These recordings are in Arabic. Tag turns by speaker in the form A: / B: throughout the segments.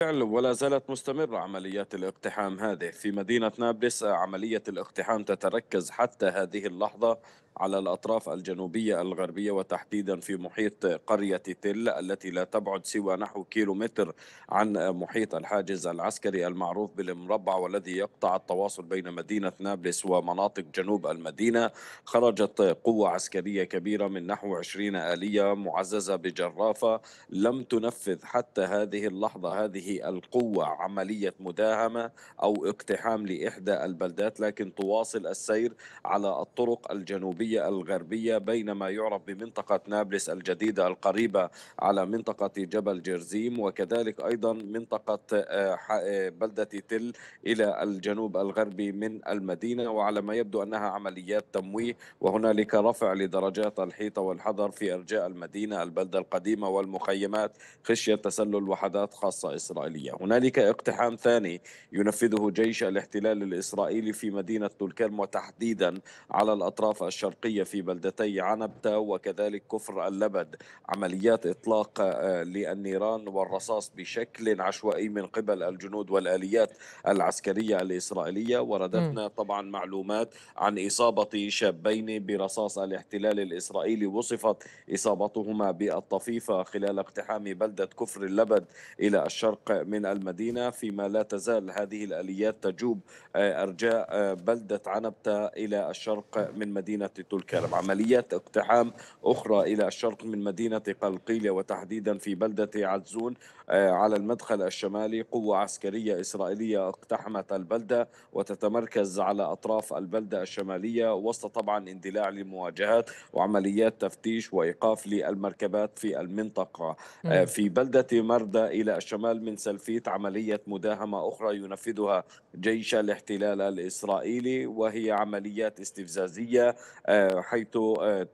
A: بالفعل ولا زالت مستمرة عمليات الاقتحام هذه في مدينة نابلس عملية الاقتحام تتركز حتى هذه اللحظة على الأطراف الجنوبية الغربية وتحديدا في محيط قرية تل التي لا تبعد سوى نحو كيلومتر عن محيط الحاجز العسكري المعروف بالمربع والذي يقطع التواصل بين مدينة نابلس ومناطق جنوب المدينة خرجت قوة عسكرية كبيرة من نحو 20 آلية معززة بجرافة لم تنفذ حتى هذه اللحظة هذه القوة عملية مداهمة أو اقتحام لإحدى البلدات لكن تواصل السير على الطرق الجنوبية العربية الغربية بين ما يعرف بمنطقة نابلس الجديدة القريبة على منطقة جبل جرزيم وكذلك أيضا منطقة آه، آه، بلدة تل إلى الجنوب الغربي من المدينة وعلى ما يبدو أنها عمليات تمويه وهنالك رفع لدرجات الحيطة والحذر في أرجاء المدينة البلدة القديمة والمخيمات خشية تسلل وحدات خاصة إسرائيلية هنالك اقتحام ثاني ينفذه جيش الاحتلال الإسرائيلي في مدينة تلكرم وتحديدا على الأطراف الشرقية الشرقية في بلدتي عنبتة وكذلك كفر اللبد عمليات إطلاق آه، للنيران والرصاص بشكل عشوائي من قبل الجنود والآليات العسكرية الإسرائيلية وردتنا طبعا معلومات عن إصابة شابين برصاص الاحتلال الإسرائيلي وصفت إصابتهما بالطفيفة خلال اقتحام بلدة كفر اللبد إلى الشرق من المدينة فيما لا تزال هذه الآليات تجوب آه، أرجاء آه، بلدة عنبتة إلى الشرق من مدينة تلك عمليات اقتحام أخرى إلى الشرق من مدينة قلقيلة وتحديدا في بلدة عزون آه، على المدخل الشمالي قوة عسكرية إسرائيلية اقتحمت البلدة وتتمركز على أطراف البلدة الشمالية وسط طبعا اندلاع للمواجهات وعمليات تفتيش وإيقاف للمركبات في المنطقة آه، في بلدة مردة إلى الشمال من سلفيت عملية مداهمة أخرى ينفذها جيش الاحتلال الإسرائيلي وهي عمليات استفزازية آه، حيث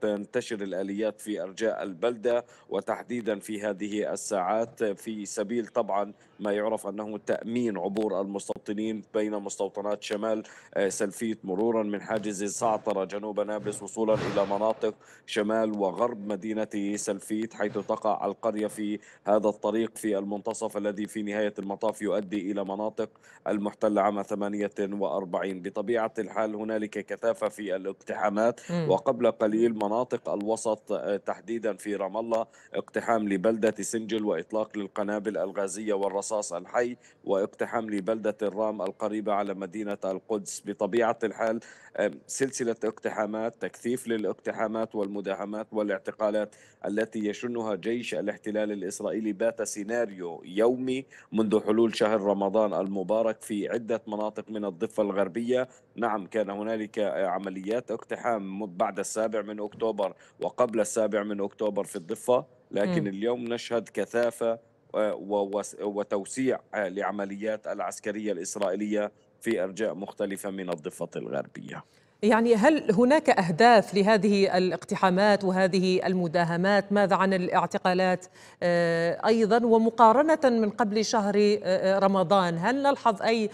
A: تنتشر الآليات في أرجاء البلدة وتحديدا في هذه الساعات في في سبيل طبعا ما يعرف أنه تأمين عبور المستوطنين بين مستوطنات شمال آه، سلفيت مرورا من حاجز سعطرة جنوب نابلس وصولا إلى مناطق شمال وغرب مدينة سلفيت حيث تقع القرية في هذا الطريق في المنتصف الذي في نهاية المطاف يؤدي إلى مناطق المحتلة عام 48 بطبيعة الحال هنالك كثافة في الاقتحامات وقبل قليل مناطق الوسط آه، تحديدا في رام الله اقتحام لبلدة سنجل وإطلاق للقنابل الغازية والرصاص الرصاص الحي واقتحام لبلدة الرام القريبة على مدينة القدس بطبيعة الحال سلسلة اقتحامات تكثيف للاقتحامات والمداهمات والاعتقالات التي يشنها جيش الاحتلال الإسرائيلي بات سيناريو يومي منذ حلول شهر رمضان المبارك في عدة مناطق من الضفة الغربية نعم كان هنالك عمليات اقتحام بعد السابع من أكتوبر وقبل السابع من أكتوبر في الضفة لكن م. اليوم نشهد كثافة وتوسيع لعمليات العسكرية الإسرائيلية في أرجاء مختلفة من الضفة الغربية
B: يعني هل هناك أهداف لهذه الاقتحامات وهذه المداهمات ماذا عن الاعتقالات آه، أيضا ومقارنة من قبل شهر آه، آه، رمضان هل نلحظ أي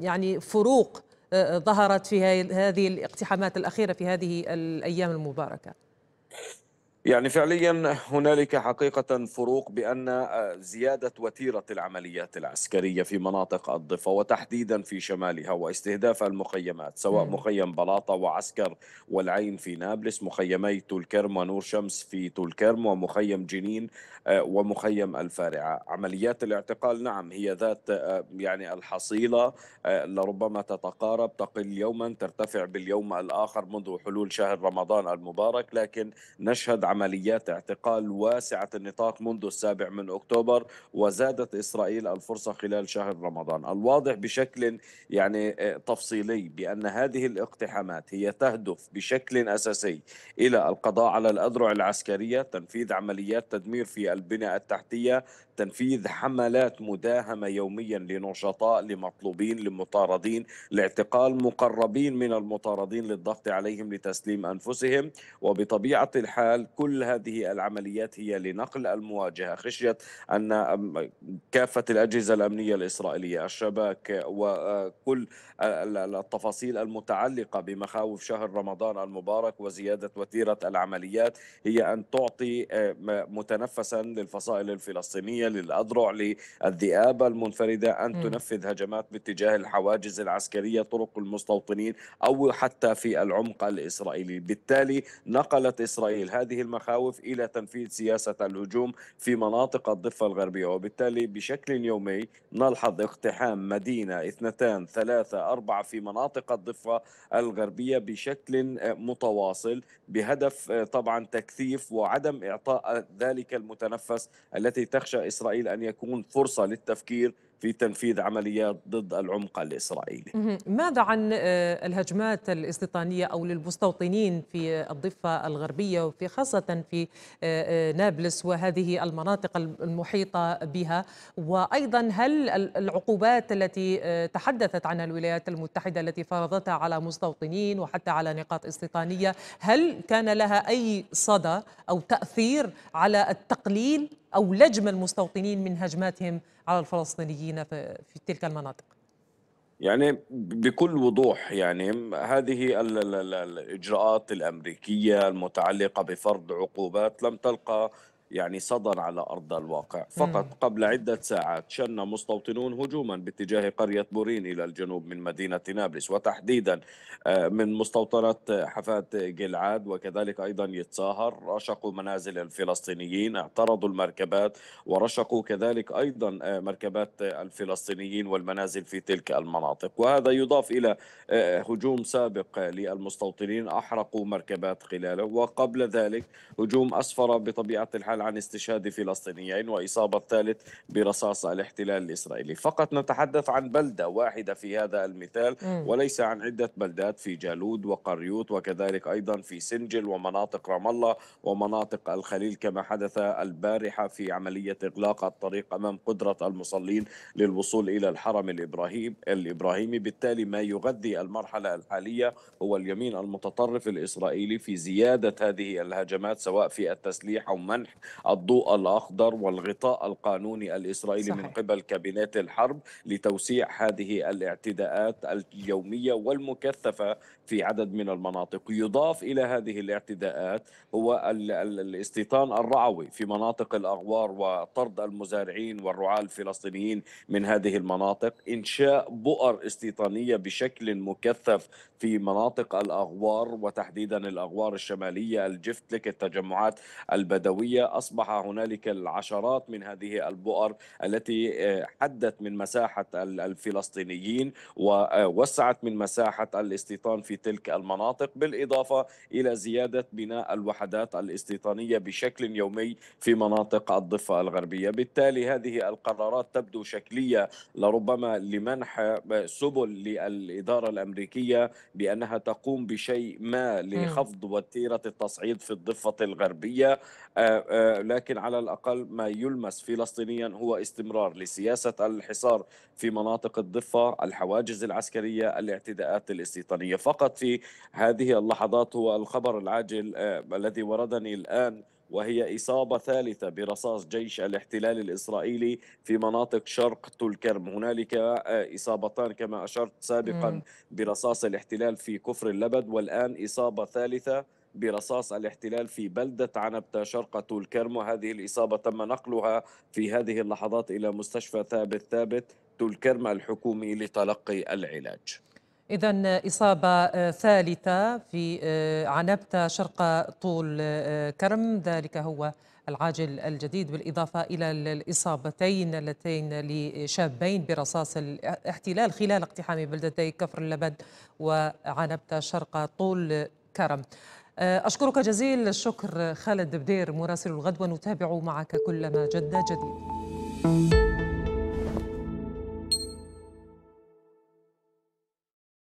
B: يعني فروق ظهرت في هذه الاقتحامات الأخيرة في هذه الأيام المباركة
A: يعني فعليا هنالك حقيقة فروق بأن آه، زيادة وتيرة العمليات العسكرية في مناطق الضفة وتحديدا في شمالها واستهداف المخيمات سواء مخيم بلاطة وعسكر والعين في نابلس مخيمي تولكرم ونور شمس في تولكرم ومخيم جنين آه، ومخيم الفارعة عمليات الاعتقال نعم هي ذات آه، يعني الحصيلة لربما تتقارب تقل يوما ترتفع باليوم الآخر منذ حلول شهر رمضان المبارك لكن نشهد عمليات اعتقال واسعة النطاق منذ السابع من أكتوبر وزادت إسرائيل الفرصة خلال شهر رمضان الواضح بشكل يعني آه، تفصيلي بأن هذه الاقتحامات هي تهدف بشكل أساسي إلى القضاء على الأذرع العسكرية تنفيذ عمليات تدمير في البنى التحتية تنفيذ حملات مداهمة يوميا لنشطاء لمطلوبين لمطاردين لاعتقال مقربين من المطاردين للضغط عليهم لتسليم أنفسهم وبطبيعة الحال كل هذه العمليات هي لنقل المواجهة خشية أن كافة الأجهزة الأمنية الإسرائيلية الشباك وكل التفاصيل المتعلقة بمخاوف شهر رمضان المبارك وزيادة وتيرة العمليات هي أن تعطي آه، متنفسا للفصائل الفلسطينية الأمامية للأضرع للذئابة المنفردة أن م. تنفذ هجمات باتجاه الحواجز العسكرية طرق المستوطنين أو حتى في العمق الإسرائيلي بالتالي نقلت إسرائيل هذه المخاوف إلى تنفيذ سياسة الهجوم في مناطق الضفة الغربية وبالتالي بشكل يومي نلحظ اقتحام مدينة اثنتان ثلاثة أربعة في مناطق الضفة الغربية بشكل متواصل بهدف طبعا تكثيف وعدم إعطاء ذلك المتنفس التي تخشى إسرائيل أن يكون فرصة للتفكير في تنفيذ عمليات ضد العمق الإسرائيلي
B: ماذا عن آه، الهجمات الاستيطانية أو للمستوطنين في الضفة الغربية وفي خاصة في آه، آه، نابلس وهذه المناطق المحيطة بها وأيضا هل العقوبات التي تحدثت عنها الولايات المتحدة التي فرضتها على مستوطنين وحتى على نقاط استيطانية هل كان لها أي صدى أو تأثير على التقليل أو لجم المستوطنين من هجماتهم على الفلسطينيين في تلك المناطق
A: يعني بكل وضوح يعني هذه الاجراءات الامريكيه المتعلقه بفرض عقوبات لم تلقى يعني صدى على أرض الواقع فقط قبل عدة ساعات شن مستوطنون هجوما باتجاه قرية بورين إلى الجنوب من مدينة نابلس وتحديدا آه، من مستوطنة حفاه جلعاد وكذلك أيضا يتساهر رشقوا منازل الفلسطينيين اعترضوا المركبات ورشقوا كذلك أيضا آه، مركبات الفلسطينيين والمنازل في تلك المناطق وهذا يضاف إلى آه، هجوم سابق للمستوطنين أحرقوا مركبات خلاله وقبل ذلك هجوم أسفر بطبيعة الحال الحال عن استشهاد فلسطينيين وإصابة ثالث برصاص الاحتلال الإسرائيلي فقط نتحدث عن بلدة واحدة في هذا المثال وليس عن عدة بلدات في جالود وقريوت وكذلك أيضا في سنجل ومناطق رام الله ومناطق الخليل كما حدث البارحة في عملية إغلاق الطريق أمام قدرة المصلين للوصول إلى الحرم الإبراهيم الإبراهيمي بالتالي ما يغذي المرحلة الحالية هو اليمين المتطرف الإسرائيلي في زيادة هذه الهجمات سواء في التسليح أو منح الضوء الأخضر والغطاء القانوني الإسرائيلي صحيح. من قبل كابينات الحرب لتوسيع هذه الاعتداءات اليومية والمكثفة في عدد من المناطق يضاف إلى هذه الاعتداءات هو الاستيطان الرعوي في مناطق الأغوار وطرد المزارعين والرعاة الفلسطينيين من هذه المناطق إنشاء بؤر استيطانية بشكل مكثف في مناطق الأغوار وتحديدا الأغوار الشمالية الجفتلك التجمعات البدوية اصبح هنالك العشرات من هذه البؤر التي آه، حدت من مساحه الفلسطينيين ووسعت آه، من مساحه الاستيطان في تلك المناطق بالاضافه الى زياده بناء الوحدات الاستيطانيه بشكل يومي في مناطق الضفه الغربيه، بالتالي هذه القرارات تبدو شكليه لربما لمنح آه، سبل للاداره الامريكيه بانها تقوم بشيء ما لخفض وتيره التصعيد في الضفه الغربيه لكن على الأقل ما يلمس فلسطينيا هو استمرار لسياسة الحصار في مناطق الضفة الحواجز العسكرية الاعتداءات الاستيطانية فقط في هذه اللحظات هو الخبر العاجل آه، الذي وردني الآن وهي إصابة ثالثة برصاص جيش الاحتلال الإسرائيلي في مناطق شرق الكرم هنالك آه، إصابتان كما أشرت سابقا برصاص الاحتلال في كفر اللبد والآن إصابة ثالثة برصاص الاحتلال في بلدة عنبتة شرق طول كرم وهذه الإصابة تم نقلها في هذه اللحظات إلى مستشفى ثابت ثابت طول كرم الحكومي لتلقي العلاج
B: إذا إصابة آه، ثالثة في آه، عنبتة شرق طول آه، كرم ذلك هو العاجل الجديد بالإضافة إلى الإصابتين اللتين لشابين برصاص الاحتلال خلال اقتحام بلدتي كفر اللبد وعنبتة شرق طول كرم آه، أشكرك جزيل الشكر خالد بدير مراسل الغد ونتابع معك كل ما جد جديد